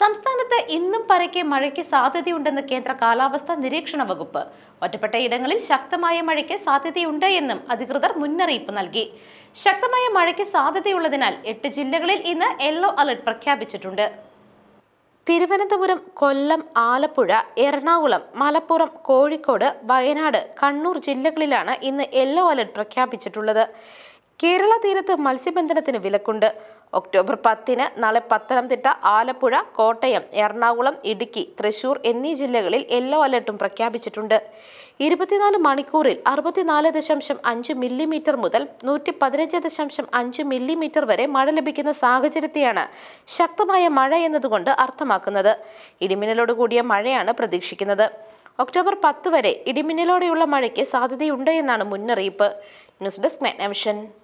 സംസ്ഥാനത്ത് ഇന്നും പരക്കെ മഴയ്ക്ക് സാധ്യതയുണ്ടെന്ന് കേന്ദ്ര കാലാവസ്ഥാ നിരീക്ഷണ വകുപ്പ് ഒറ്റപ്പെട്ട ഇടങ്ങളിൽ ശക്തമായ മഴയ്ക്ക് സാധ്യതയുണ്ട് എന്നും അധികൃതർ മുന്നറിയിപ്പ് നൽകി ശക്തമായ മഴയ്ക്ക് സാധ്യതയുള്ളതിനാൽ എട്ട് ജില്ലകളിൽ ഇന്ന് യെല്ലോ അലർട്ട് പ്രഖ്യാപിച്ചിട്ടുണ്ട് തിരുവനന്തപുരം കൊല്ലം ആലപ്പുഴ എറണാകുളം മലപ്പുറം കോഴിക്കോട് വയനാട് കണ്ണൂർ ജില്ലകളിലാണ് ഇന്ന് യെല്ലോ അലർട്ട് പ്രഖ്യാപിച്ചിട്ടുള്ളത് കേരള തീരത്ത് മത്സ്യബന്ധനത്തിന് വിലക്കുണ്ട് ഒക്ടോബർ പത്തിന് നാളെ പത്തനംതിട്ട ആലപ്പുഴ കോട്ടയം എറണാകുളം ഇടുക്കി തൃശൂർ എന്നീ ജില്ലകളിൽ യെല്ലോ അലർട്ടും പ്രഖ്യാപിച്ചിട്ടുണ്ട് ഇരുപത്തിനാല് മണിക്കൂറിൽ അറുപത്തിനാല് ദശാംശം അഞ്ച് മില്ലിമീറ്റർ മുതൽ നൂറ്റി പതിനഞ്ച് ദശാംശം അഞ്ച് മില്ലിമീറ്റർ വരെ മഴ ലഭിക്കുന്ന സാഹചര്യത്തെയാണ് ശക്തമായ മഴ എന്നതുകൊണ്ട് അർത്ഥമാക്കുന്നത് ഇടിമിന്നലോട് കൂടിയ മഴയാണ് പ്രതീക്ഷിക്കുന്നത് ഒക്ടോബർ പത്ത് വരെ ഇടിമിന്നലോടെയുള്ള മഴയ്ക്ക് സാധ്യതയുണ്ട് എന്നാണ് മുന്നറിയിപ്പ് ന്യൂസ് ഡെസ്ക് മാഗ്നവിഷൻ